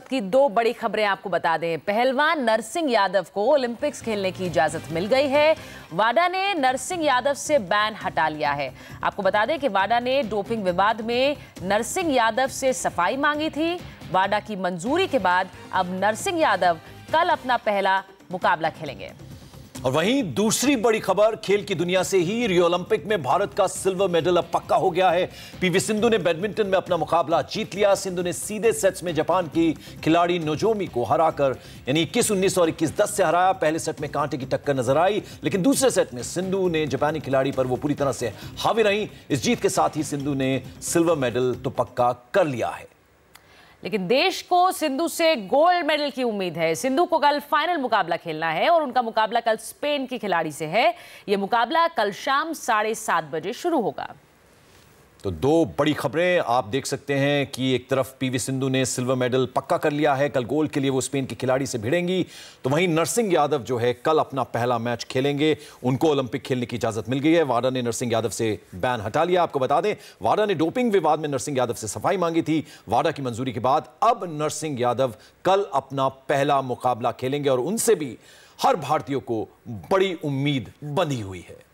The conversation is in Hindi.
वक्त की दो बड़ी खबरें आपको बता दें पहलवान नरसिंह यादव को ओलंपिक्स खेलने की इजाजत मिल गई है वाडा ने नरसिंह यादव से बैन हटा लिया है आपको बता दें कि वाडा ने डोपिंग विवाद में नरसिंह यादव से सफाई मांगी थी वाडा की मंजूरी के बाद अब नरसिंह यादव कल अपना पहला मुकाबला खेलेंगे और वहीं दूसरी बड़ी खबर खेल की दुनिया से ही रियो ओलंपिक में भारत का सिल्वर मेडल अब पक्का हो गया है पीवी सिंधु ने बैडमिंटन में अपना मुकाबला जीत लिया सिंधु ने सीधे सेट्स में जापान की खिलाड़ी नोजोमी को हराकर यानी इक्कीस उन्नीस और इक्कीस दस से हराया पहले सेट में कांटे की टक्कर नजर आई लेकिन दूसरे सेट में सिंधु ने जापानी खिलाड़ी पर वो पूरी तरह से हावी रही इस जीत के साथ ही सिंधु ने सिल्वर मेडल तो पक्का कर लिया है लेकिन देश को सिंधु से गोल्ड मेडल की उम्मीद है सिंधु को कल फाइनल मुकाबला खेलना है और उनका मुकाबला कल स्पेन की खिलाड़ी से है ये मुकाबला कल शाम साढ़े सात बजे शुरू होगा तो दो बड़ी खबरें आप देख सकते हैं कि एक तरफ पीवी सिंधु ने सिल्वर मेडल पक्का कर लिया है कल गोल्ड के लिए वो स्पेन के खिलाड़ी से भिड़ेंगी तो वहीं नरसिंह यादव जो है कल अपना पहला मैच खेलेंगे उनको ओलंपिक खेलने की इजाजत मिल गई है वाडा ने नरसिंह यादव से बैन हटा लिया आपको बता दें वाडा ने डोपिंग विवाद में नरसिंह यादव से सफाई मांगी थी वाडा की मंजूरी के बाद अब नरसिंह यादव कल अपना पहला मुकाबला खेलेंगे और उनसे भी हर भारतीयों को बड़ी उम्मीद बनी हुई है